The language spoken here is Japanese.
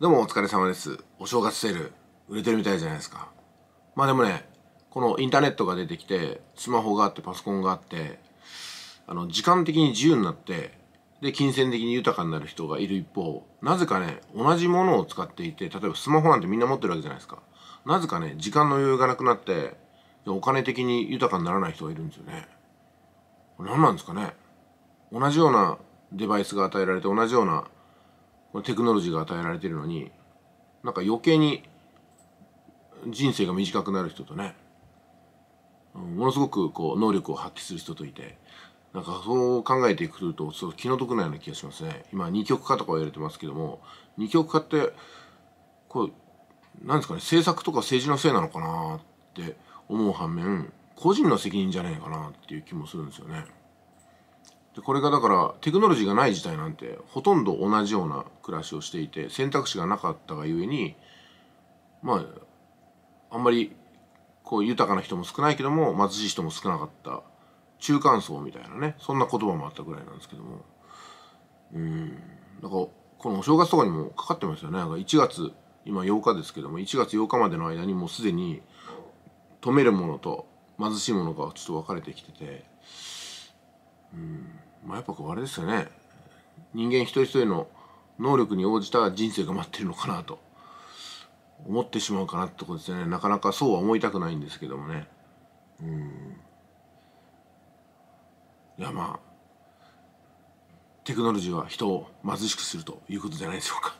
どうもお疲れ様です。お正月セール、売れてるみたいじゃないですか。まあでもね、このインターネットが出てきて、スマホがあって、パソコンがあって、あの、時間的に自由になって、で、金銭的に豊かになる人がいる一方、なぜかね、同じものを使っていて、例えばスマホなんてみんな持ってるわけじゃないですか。なぜかね、時間の余裕がなくなって、お金的に豊かにならない人がいるんですよね。これ何なんですかね。同じようなデバイスが与えられて、同じようなテクノロジーが与えられてるのになんか余計に人生が短くなる人とね、ものすごくこう能力を発揮する人といてなんかそう考えていくとそう気の毒なような気がしますね今二極化とか言われてますけども二極化ってこうなんですかね政策とか政治のせいなのかなって思う反面個人の責任じゃねえかなっていう気もするんですよね。でこれがだからテクノロジーがない時代なんてほとんど同じような暮らしをしていて選択肢がなかったがゆえにまああんまりこう豊かな人も少ないけども貧しい人も少なかった中間層みたいなねそんな言葉もあったぐらいなんですけどもうんだからこのお正月とかにもかかってますよね1月今8日ですけども1月8日までの間にもうすでに止めるものと貧しいものがちょっと分かれてきてて。まあ、やっぱこうあれですよね人間一人一人の能力に応じた人生が待ってるのかなと思ってしまうかなってことですよねなかなかそうは思いたくないんですけどもねうんいやまあテクノロジーは人を貧しくするということじゃないでしょうか